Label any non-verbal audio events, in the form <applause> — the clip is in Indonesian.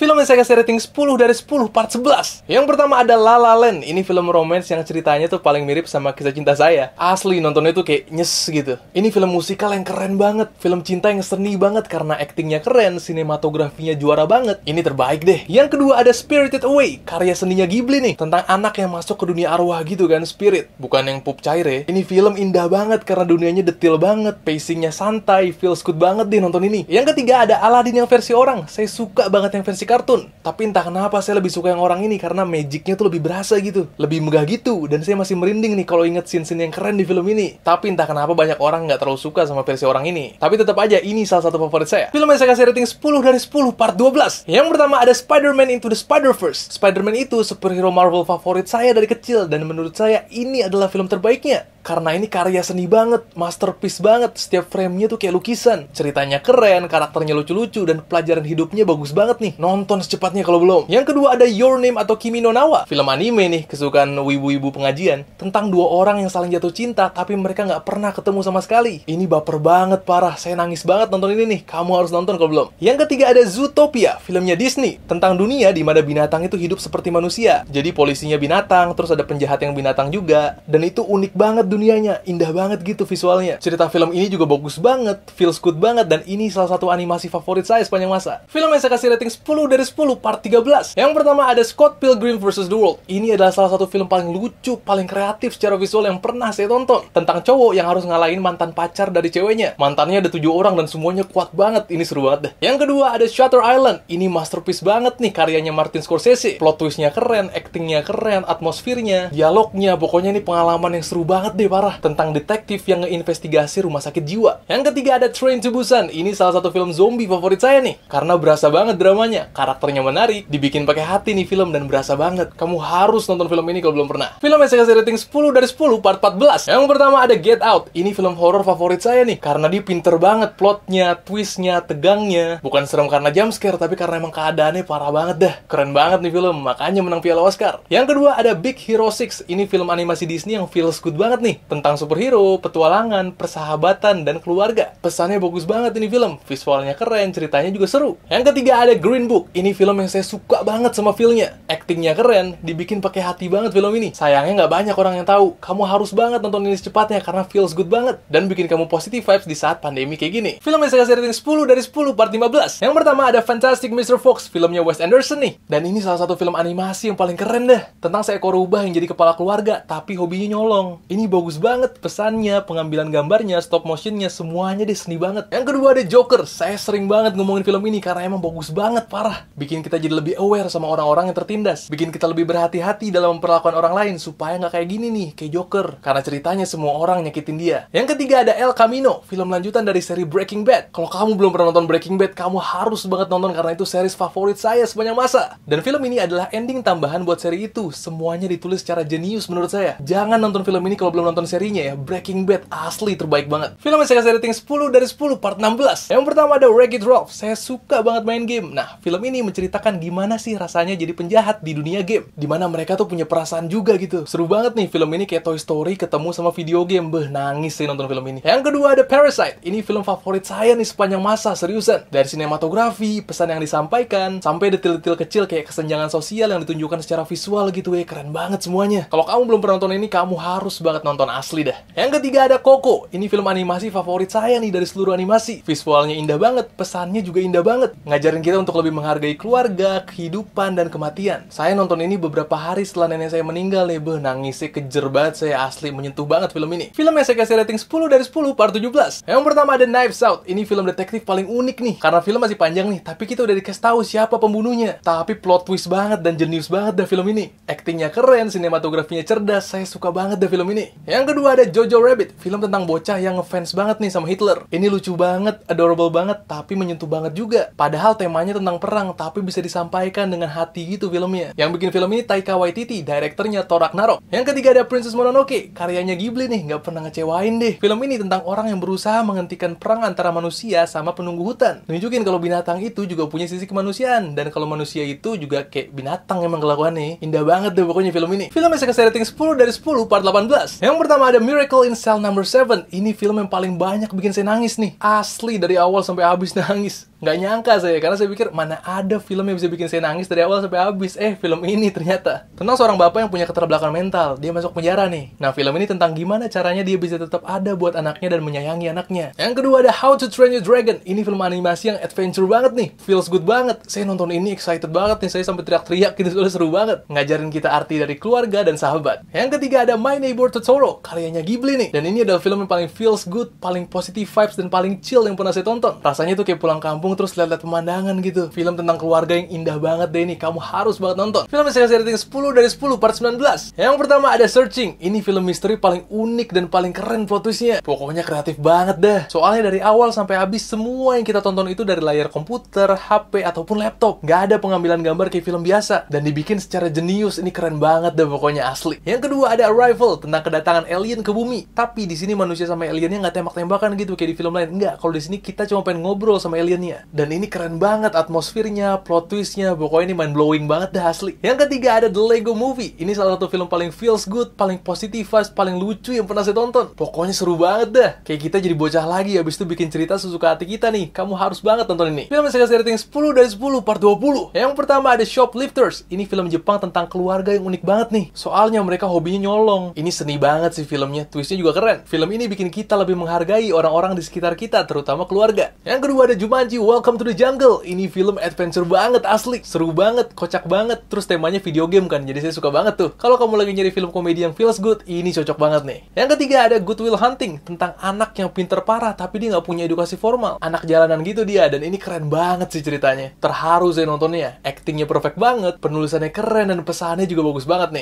Film yang saya kasih rating 10 dari 10 part 11. Yang pertama ada La La Land. Ini film romance yang ceritanya tuh paling mirip sama kisah cinta saya. Asli nontonnya tuh kayak nyes gitu. Ini film musikal yang keren banget. Film cinta yang seni banget karena aktingnya keren, sinematografinya juara banget. Ini terbaik deh. Yang kedua ada Spirited Away, karya seninya Ghibli nih. Tentang anak yang masuk ke dunia arwah gitu kan, spirit. Bukan yang pup cair ya. Ini film indah banget karena dunianya detil banget, pacingnya santai, feels good banget deh nonton ini. Yang ketiga ada Aladdin yang versi orang. Saya suka banget yang versi kartun tapi entah kenapa saya lebih suka yang orang ini karena magicnya tuh lebih berasa gitu lebih megah gitu dan saya masih merinding nih kalau inget scene-scene yang keren di film ini tapi entah kenapa banyak orang nggak terlalu suka sama versi orang ini tapi tetap aja ini salah satu favorit saya film yang saya kasih rating 10 dari 10 part 12 yang pertama ada Spider-Man Into the Spider-Verse Spider-Man itu superhero Marvel favorit saya dari kecil dan menurut saya ini adalah film terbaiknya karena ini karya seni banget, masterpiece banget. Setiap framenya tuh kayak lukisan. Ceritanya keren, karakternya lucu-lucu, dan pelajaran hidupnya bagus banget nih. Nonton secepatnya kalau belum. Yang kedua ada Your Name atau Kimi no Nawa. Film anime nih, kesukaan wibu-wibu pengajian. Tentang dua orang yang saling jatuh cinta, tapi mereka nggak pernah ketemu sama sekali. Ini baper banget, parah. Saya nangis banget nonton ini nih. Kamu harus nonton kalau belum. Yang ketiga ada Zootopia, filmnya Disney. Tentang dunia di mana binatang itu hidup seperti manusia. Jadi polisinya binatang, terus ada penjahat yang binatang juga. Dan itu unik banget dunianya, indah banget gitu visualnya. Cerita film ini juga bagus banget, feels good banget, dan ini salah satu animasi favorit saya sepanjang masa. Film yang saya kasih rating 10 dari 10, part 13. Yang pertama ada Scott Pilgrim vs. The World. Ini adalah salah satu film paling lucu, paling kreatif secara visual yang pernah saya tonton. Tentang cowok yang harus ngalahin mantan pacar dari ceweknya. Mantannya ada tujuh orang dan semuanya kuat banget. Ini seru banget deh. Yang kedua ada Shutter Island. Ini masterpiece banget nih karyanya Martin Scorsese. Plot twistnya keren, actingnya keren, atmosfernya, dialognya. Pokoknya ini pengalaman yang seru banget deh parah tentang detektif yang ngeinvestigasi rumah sakit jiwa. Yang ketiga ada Train to Busan. Ini salah satu film zombie favorit saya nih karena berasa banget dramanya, karakternya menarik, dibikin pakai hati nih film dan berasa banget. Kamu harus nonton film ini kalau belum pernah. Film yang saya kasih rating 10 dari 10 part 14. Yang pertama ada Get Out. Ini film horor favorit saya nih karena dia pinter banget plotnya, twistnya, tegangnya. Bukan serem karena jump scare tapi karena emang keadaannya parah banget dah. Keren banget nih film, makanya menang piala Oscar. Yang kedua ada Big Hero 6. Ini film animasi Disney yang feels good banget nih nih tentang superhero, petualangan, persahabatan, dan keluarga. Pesannya bagus banget ini film, visualnya keren, ceritanya juga seru. Yang ketiga ada Green Book. Ini film yang saya suka banget sama filmnya. Actingnya keren, dibikin pakai hati banget film ini. Sayangnya nggak banyak orang yang tahu. Kamu harus banget nonton ini secepatnya karena feels good banget dan bikin kamu positive vibes di saat pandemi kayak gini. Film yang saya kasih rating 10 dari 10 part 15. Yang pertama ada Fantastic Mr. Fox, filmnya Wes Anderson nih. Dan ini salah satu film animasi yang paling keren deh. Tentang seekor rubah yang jadi kepala keluarga, tapi hobinya nyolong. Ini bagus banget pesannya, pengambilan gambarnya, stop motionnya, semuanya deh seni banget. Yang kedua ada Joker, saya sering banget ngomongin film ini karena emang bagus banget, parah. Bikin kita jadi lebih aware sama orang-orang yang tertindas, bikin kita lebih berhati-hati dalam memperlakukan orang lain supaya nggak kayak gini nih, kayak Joker. Karena ceritanya semua orang nyakitin dia. Yang ketiga ada El Camino, film lanjutan dari seri Breaking Bad. Kalau kamu belum pernah nonton Breaking Bad, kamu harus banget nonton karena itu series favorit saya sepanjang masa. Dan film ini adalah ending tambahan buat seri itu. Semuanya ditulis secara jenius menurut saya. Jangan nonton film ini kalau belum nonton serinya ya, Breaking Bad asli terbaik banget. Film yang saya kasih rating 10 dari 10 part 16. Yang pertama ada Wreck-It Ralph. Saya suka banget main game. Nah, film ini menceritakan gimana sih rasanya jadi penjahat di dunia game. Dimana mereka tuh punya perasaan juga gitu. Seru banget nih film ini kayak Toy Story ketemu sama video game. Beh, nangis sih nonton film ini. Yang kedua ada Parasite. Ini film favorit saya nih sepanjang masa, seriusan. Dari sinematografi, pesan yang disampaikan, sampai detail-detail kecil kayak kesenjangan sosial yang ditunjukkan secara visual gitu ya. Keren banget semuanya. Kalau kamu belum pernah nonton ini, kamu harus banget nonton tonton asli dah. Yang ketiga ada Koko Ini film animasi favorit saya nih dari seluruh animasi. Visualnya indah banget, pesannya juga indah banget. Ngajarin kita untuk lebih menghargai keluarga, kehidupan, dan kematian. Saya nonton ini beberapa hari setelah nenek saya meninggal, lebe nangisnya kejer banget, saya asli menyentuh banget film ini. Film yang saya kasih rating 10 dari 10, part 17. Yang pertama ada Knives Out. Ini film detektif paling unik nih. Karena film masih panjang nih, tapi kita udah dikasih tahu siapa pembunuhnya. Tapi plot twist banget dan jenius banget dah film ini. Actingnya keren, sinematografinya cerdas, saya suka banget deh film ini. Yang kedua ada Jojo Rabbit, film tentang bocah yang ngefans banget nih sama Hitler. Ini lucu banget, adorable banget, tapi menyentuh banget juga. Padahal temanya tentang perang, tapi bisa disampaikan dengan hati gitu filmnya. Yang bikin film ini Taika Waititi, direkturnya Torak Narok. Yang ketiga ada Princess Mononoke, karyanya Ghibli nih, nggak pernah ngecewain deh. Film ini tentang orang yang berusaha menghentikan perang antara manusia sama penunggu hutan. Nunjukin kalau binatang itu juga punya sisi kemanusiaan, dan kalau manusia itu juga kayak binatang emang kelakuannya. Indah banget deh pokoknya film ini. Filmnya saya kasih rating 10 dari 10 part 18. Yang pertama ada Miracle in Cell Number 7. Ini film yang paling banyak bikin saya nangis nih. Asli dari awal sampai habis <laughs> nangis. Nggak nyangka saya, karena saya pikir mana ada film yang bisa bikin saya nangis dari awal sampai habis. Eh, film ini ternyata. Tentang seorang bapak yang punya keterbelakangan mental. Dia masuk penjara nih. Nah, film ini tentang gimana caranya dia bisa tetap ada buat anaknya dan menyayangi anaknya. Yang kedua ada How to Train Your Dragon. Ini film animasi yang adventure banget nih. Feels good banget. Saya nonton ini excited banget nih. Saya sampai teriak-teriak gitu, soalnya seru banget. Ngajarin kita arti dari keluarga dan sahabat. Yang ketiga ada My Neighbor Totoro Totoro karyanya Ghibli nih. Dan ini adalah film yang paling feels good, paling positive vibes dan paling chill yang pernah saya tonton. Rasanya tuh kayak pulang kampung terus lihat-lihat pemandangan gitu. Film tentang keluarga yang indah banget deh ini. Kamu harus banget nonton. Film yang saya rating 10 dari 10 part 19. Yang pertama ada Searching. Ini film misteri paling unik dan paling keren fotonya Pokoknya kreatif banget deh Soalnya dari awal sampai habis semua yang kita tonton itu dari layar komputer, HP ataupun laptop. nggak ada pengambilan gambar kayak film biasa dan dibikin secara jenius. Ini keren banget deh pokoknya asli. Yang kedua ada Arrival tentang kedatangan kedatangan alien ke bumi. Tapi di sini manusia sama aliennya nggak tembak-tembakan gitu kayak di film lain. Nggak, kalau di sini kita cuma pengen ngobrol sama aliennya. Dan ini keren banget atmosfernya, plot twistnya, pokoknya ini mind blowing banget dah asli. Yang ketiga ada The Lego Movie. Ini salah satu film paling feels good, paling positif, paling lucu yang pernah saya tonton. Pokoknya seru banget dah. Kayak kita jadi bocah lagi abis itu bikin cerita sesuka hati kita nih. Kamu harus banget tonton ini. Film saya kasih rating 10 dari 10 part 20. Yang pertama ada Shoplifters. Ini film Jepang tentang keluarga yang unik banget nih. Soalnya mereka hobinya nyolong. Ini seni banget banget sih filmnya, twistnya juga keren. Film ini bikin kita lebih menghargai orang-orang di sekitar kita, terutama keluarga. Yang kedua ada Jumanji, Welcome to the Jungle. Ini film adventure banget, asli. Seru banget, kocak banget. Terus temanya video game kan, jadi saya suka banget tuh. Kalau kamu lagi nyari film komedi yang feels good, ini cocok banget nih. Yang ketiga ada Good Will Hunting, tentang anak yang pinter parah tapi dia nggak punya edukasi formal. Anak jalanan gitu dia, dan ini keren banget sih ceritanya. Terharu saya nontonnya, actingnya perfect banget, penulisannya keren dan pesannya juga bagus banget nih.